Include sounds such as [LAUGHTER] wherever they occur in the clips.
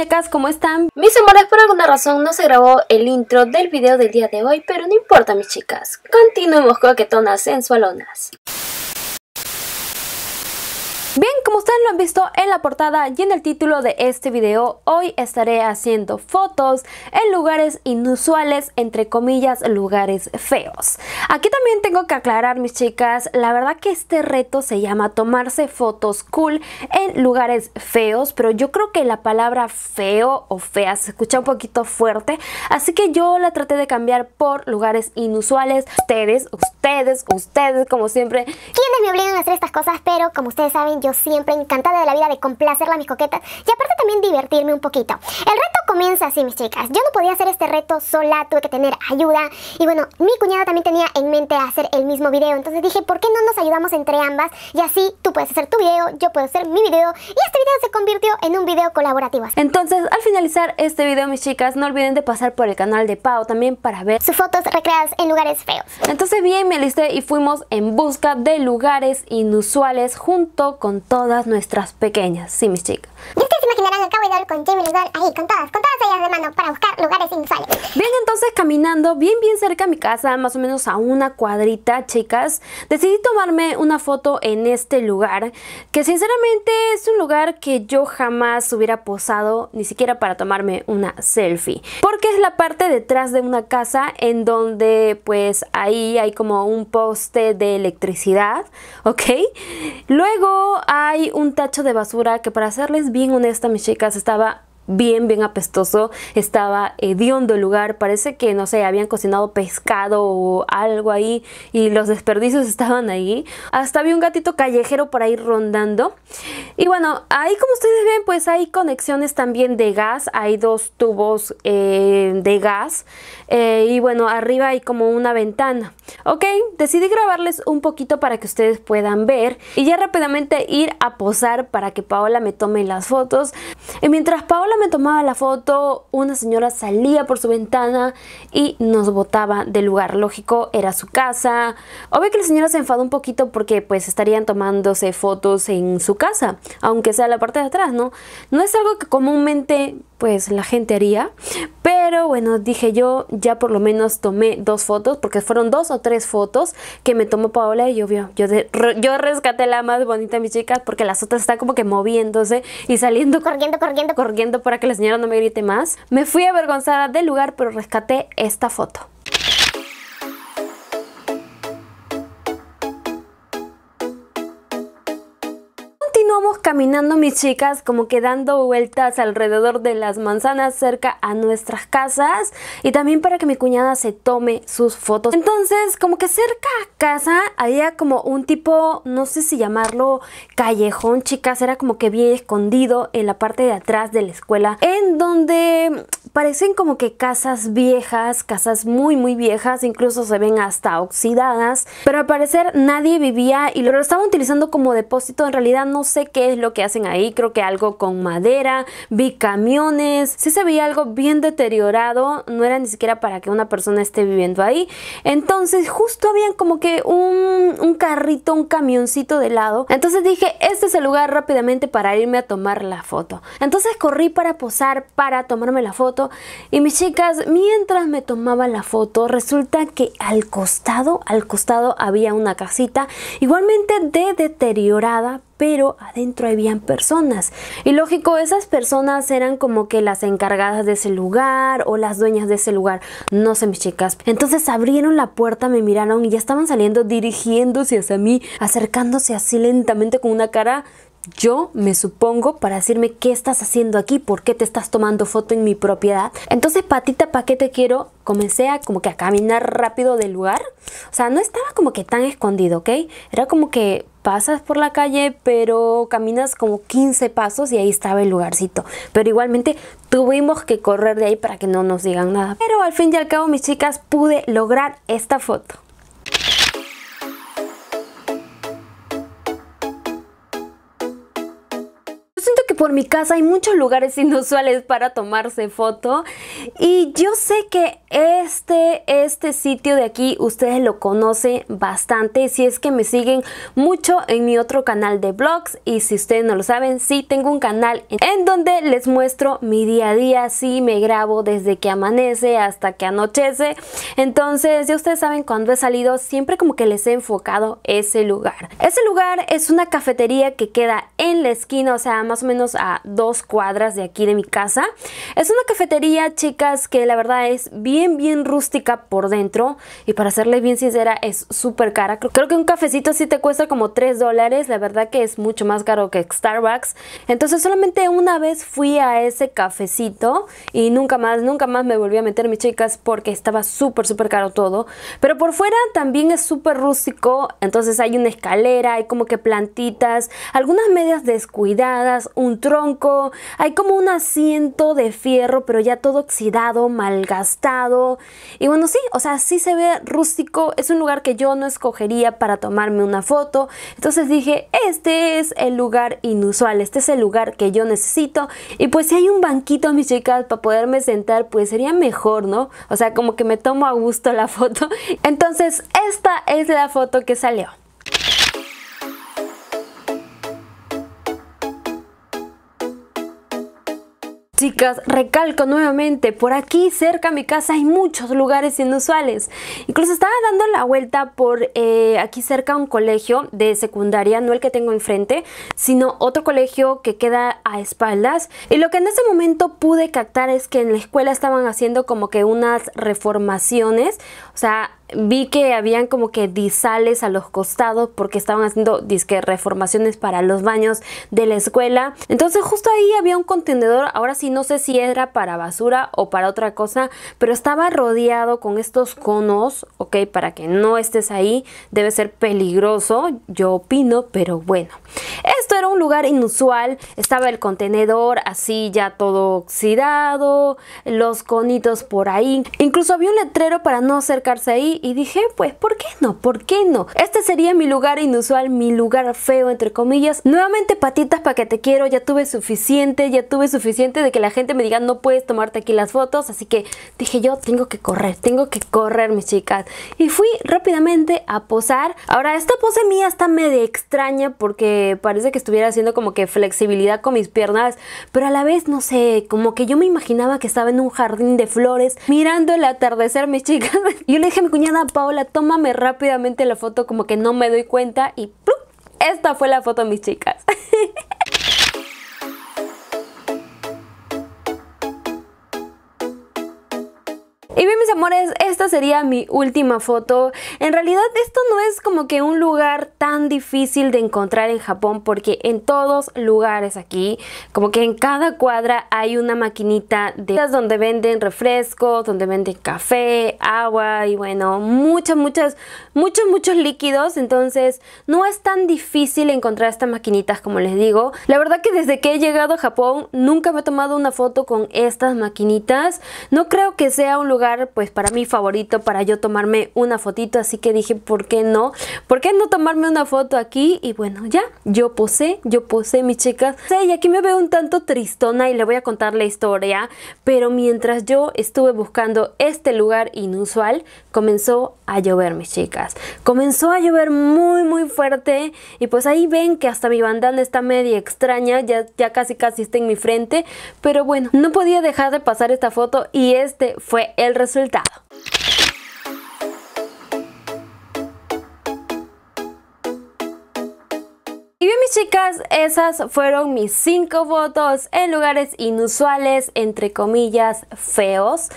chicas! ¿Cómo están? Mis amores, por alguna razón no se grabó el intro del video del día de hoy, pero no importa mis chicas. Continuemos coquetonas sensualonas como ustedes lo han visto en la portada y en el título de este video, hoy estaré haciendo fotos en lugares inusuales, entre comillas, lugares feos. Aquí también tengo que aclarar, mis chicas, la verdad que este reto se llama tomarse fotos cool en lugares feos, pero yo creo que la palabra feo o fea se escucha un poquito fuerte, así que yo la traté de cambiar por lugares inusuales. Ustedes, ustedes, ustedes, como siempre. Quienes me obligan a hacer estas cosas, pero como ustedes saben, yo siempre encantada de la vida de complacerla a mis coquetas y aparte también divertirme un poquito. El reto comienza así, mis chicas. Yo no podía hacer este reto sola, tuve que tener ayuda. Y bueno, mi cuñada también tenía en mente hacer el mismo video, entonces dije, ¿por qué no nos ayudamos entre ambas? Y así tú puedes hacer tu video, yo puedo hacer mi video y este video se convirtió en un video colaborativo. Entonces, al finalizar este video, mis chicas, no olviden de pasar por el canal de Pau también para ver sus fotos recreadas en lugares feos. Entonces bien, me listé y fuimos en busca de lugares inusuales junto con todo nuestras pequeñas. Sí, mis chicas. Y ustedes imaginarán el Cowboy con Jimmy Lee ahí, con todas, con todas ellas de mano para buscar lugares inusuales. Bien, entonces caminando bien bien cerca a mi casa, más o menos a una cuadrita, chicas, decidí tomarme una foto en este lugar, que sinceramente es un lugar que yo jamás hubiera posado, ni siquiera para tomarme una selfie, porque es la parte detrás de una casa en donde pues ahí hay como un poste de electricidad, ¿ok? Luego hay un tacho de basura que para hacerles bien honesta, mis chicas, estaba bien, bien apestoso, estaba hediondo el lugar, parece que, no sé, habían cocinado pescado o algo ahí y los desperdicios [LAUGHS] estaban ahí. Hasta había un gatito callejero por ahí rondando. Y bueno, ahí como ustedes ven, pues hay conexiones también de gas, hay dos tubos eh, de gas eh, y bueno, arriba hay como una ventana. Ok, decidí grabarles un poquito para que ustedes puedan ver y ya rápidamente ir a posar para que Paola me tome las fotos. Y mientras Paola me tomaba la foto, una señora salía por su ventana y nos botaba del lugar. Lógico, era su casa. Obvio que la señora se enfadó un poquito porque pues estarían tomándose fotos en su casa, aunque sea la parte de atrás, ¿no? No es algo que comúnmente pues la gente haría. Pero bueno, dije yo, ya por lo menos tomé dos fotos, porque fueron dos o tres fotos que me tomó Paola y yo, yo, yo rescaté la más bonita de mis chicas porque las otras están como que moviéndose y saliendo [LAUGHS] corriendo, corriendo, corriendo para que la señora no me grite más. Me fui avergonzada del lugar, pero rescaté esta foto. caminando mis chicas como que dando vueltas alrededor de las manzanas cerca a nuestras casas y también para que mi cuñada se tome sus fotos. Entonces como que cerca a casa había como un tipo, no sé si llamarlo callejón chicas, era como que bien escondido en la parte de atrás de la escuela en donde parecen como que casas viejas, casas muy muy viejas, incluso se ven hasta oxidadas, pero al parecer nadie vivía y lo estaban utilizando como depósito, en realidad no sé qué es lo que hacen ahí, creo que algo con madera, vi camiones, sí se veía algo bien deteriorado, no era ni siquiera para que una persona esté viviendo ahí. Entonces justo había como que un, un carrito, un camioncito de lado. Entonces dije, este es el lugar rápidamente para irme a tomar la foto. Entonces corrí para posar, para tomarme la foto. Y mis chicas, mientras me tomaba la foto, resulta que al costado, al costado había una casita igualmente de deteriorada, pero adentro habían personas. Y lógico, esas personas eran como que las encargadas de ese lugar o las dueñas de ese lugar. No sé, mis chicas. Entonces abrieron la puerta, me miraron y ya estaban saliendo dirigiéndose hacia mí, acercándose así lentamente con una cara yo me supongo para decirme qué estás haciendo aquí, por qué te estás tomando foto en mi propiedad. Entonces, patita, ¿para qué te quiero? Comencé a como que a caminar rápido del lugar. O sea, no estaba como que tan escondido, ¿ok? Era como que pasas por la calle, pero caminas como 15 pasos y ahí estaba el lugarcito. Pero igualmente tuvimos que correr de ahí para que no nos digan nada. Pero al fin y al cabo, mis chicas, pude lograr esta foto. por mi casa hay muchos lugares [LAUGHS] inusuales para tomarse foto y yo sé que este, este sitio de aquí ustedes lo conocen bastante si es que me siguen mucho en mi otro canal de vlogs y si ustedes no lo saben, sí tengo un canal en donde les muestro mi día a día, sí me grabo desde que amanece hasta que anochece, entonces ya ustedes saben cuando he salido siempre como que les he enfocado ese lugar. Ese lugar es una cafetería que queda en la esquina, o sea, más o menos a dos cuadras de aquí de mi casa. Es una cafetería, chicas, que la verdad es bien, bien rústica por dentro. Y para serles bien sincera, es súper cara. Creo que un cafecito sí te cuesta como 3 dólares. La verdad que es mucho más caro que Starbucks. Entonces solamente una vez fui a ese cafecito y nunca más, nunca más me volví a meter, mis chicas, porque estaba súper, súper caro todo. Pero por fuera también es súper rústico. Entonces hay una escalera, hay como que plantitas, algunas medias descuidadas, un tronco. Hay como un asiento de fierro, pero ya todo oxidado, malgastado. Y bueno, sí, o sea, sí se ve rústico. Es un lugar que yo no escogería para tomarme una foto. Entonces dije, este es el lugar inusual, este es el lugar que yo necesito. Y pues si hay un banquito, mis chicas, para poderme sentar, pues sería mejor, ¿no? O sea, como que me tomo a gusto la [LAUGHS] foto. Entonces, esta es la foto que salió. Chicas, recalco nuevamente, por aquí cerca a mi casa hay muchos lugares inusuales. Incluso estaba dando la vuelta por eh, aquí cerca a un colegio de secundaria, no el que tengo enfrente, sino otro colegio que queda a espaldas. Y lo que en ese momento pude captar es que en la escuela estaban haciendo como que unas reformaciones, o sea, vi que habían como que disales a los costados porque estaban haciendo disque reformaciones para los baños de la escuela. Entonces justo ahí había un contenedor, ahora sí no sé si era para basura o para otra cosa, pero estaba rodeado con estos conos, ok, para que no estés ahí, debe ser peligroso, yo opino, pero bueno. Esto era un lugar inusual, estaba el contenedor así ya todo oxidado, los conitos por ahí, incluso había un letrero para no acercarse ahí y dije, pues, ¿por qué no? ¿Por qué no? Este sería mi lugar inusual, mi lugar feo, entre comillas. Nuevamente, patitas para que te quiero, ya tuve suficiente, ya tuve suficiente de que la gente me diga, no puedes tomarte aquí las fotos, así que dije yo, tengo que correr, tengo que correr, mis chicas. Y fui rápidamente a posar. Ahora, esta pose mía está medio extraña porque parece que estuviera haciendo como que flexibilidad con mis piernas, pero a la vez, no sé, como que yo me imaginaba que estaba en un jardín de flores mirando el atardecer, mis chicas. [LAUGHS] Y yo le dije a mi cuñada, Paola, tómame rápidamente la foto como que no me doy cuenta y Esta fue la foto, mis chicas. [LAUGHS] Y bien mis amores, esta sería mi última foto. En realidad esto no es como que un lugar tan difícil de encontrar en Japón porque en todos lugares aquí, como que en cada cuadra hay una maquinita de donde venden refrescos, donde venden café, agua y bueno, muchas, muchas, muchos, muchos líquidos. Entonces no es tan difícil encontrar estas maquinitas como les digo. La verdad que desde que he llegado a Japón nunca me he tomado una foto con estas maquinitas. No creo que sea un lugar pues para mí favorito para yo tomarme una fotito, así que dije, ¿por qué no? ¿Por qué no tomarme una foto aquí y bueno, ya, yo posé, yo posé, mis chicas. Sí, y aquí me veo un tanto tristona y le voy a contar la historia, pero mientras yo estuve buscando este lugar inusual, comenzó a llover, mis chicas. Comenzó a llover muy, muy fuerte y pues ahí ven que hasta mi bandana está media extraña, ya, ya casi, casi está en mi frente, pero bueno, no podía dejar de pasar esta foto y este fue el resultado. chicas, esas fueron mis 5 fotos en lugares inusuales, entre comillas, feos.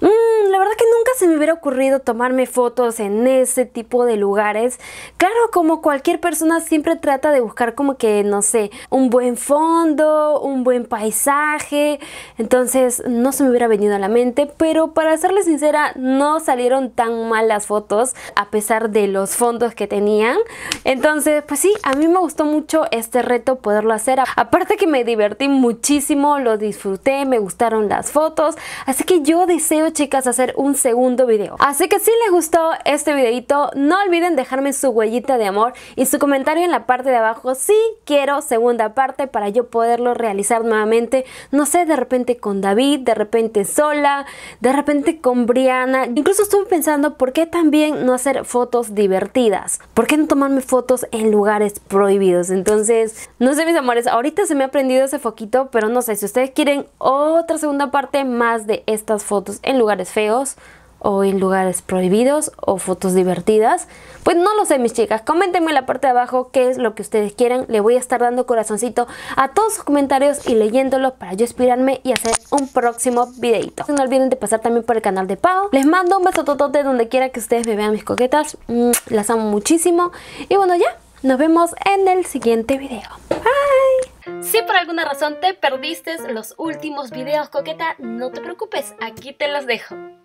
Mm, la verdad que nunca se me hubiera ocurrido tomarme fotos en ese tipo de lugares. Claro, como cualquier persona siempre trata de buscar como que, no sé, un buen fondo, un buen paisaje. Entonces no se me hubiera venido a la mente, pero para serles sincera, no salieron tan mal las fotos a pesar de los fondos que tenían. Entonces, pues sí, a mí me gustó mucho este reto poderlo hacer. Aparte que me divertí muchísimo, lo disfruté, me gustaron las fotos. Así que yo deseo, chicas, hacer un segundo video. Así que si les gustó este videito, no olviden dejarme su huellita de amor y su comentario en la parte de abajo si quiero segunda parte para yo poderlo realizar nuevamente. No sé, de repente con David, de repente sola, de repente con Briana. Incluso estuve pensando por qué también no hacer fotos divertidas. ¿Por qué no tomarme fotos en lugares prohibidos? Entonces, no sé mis amores, ahorita se me ha prendido ese foquito, pero no sé, si ustedes quieren otra segunda parte más de estas fotos en lugares feos, o en lugares prohibidos o fotos divertidas? Pues no lo sé mis chicas, coméntenme en la parte de abajo qué es lo que ustedes quieren, le voy a estar dando corazoncito a todos sus comentarios y leyéndolos para yo inspirarme y hacer un próximo videito. No olviden de pasar también por el canal de Pau, les mando un beso totote donde quiera que ustedes me vean mis coquetas, mm, las amo muchísimo y bueno ya, nos vemos en el siguiente video. Bye. Si por alguna razón te perdiste los últimos videos, Coqueta, no te preocupes, aquí te los dejo.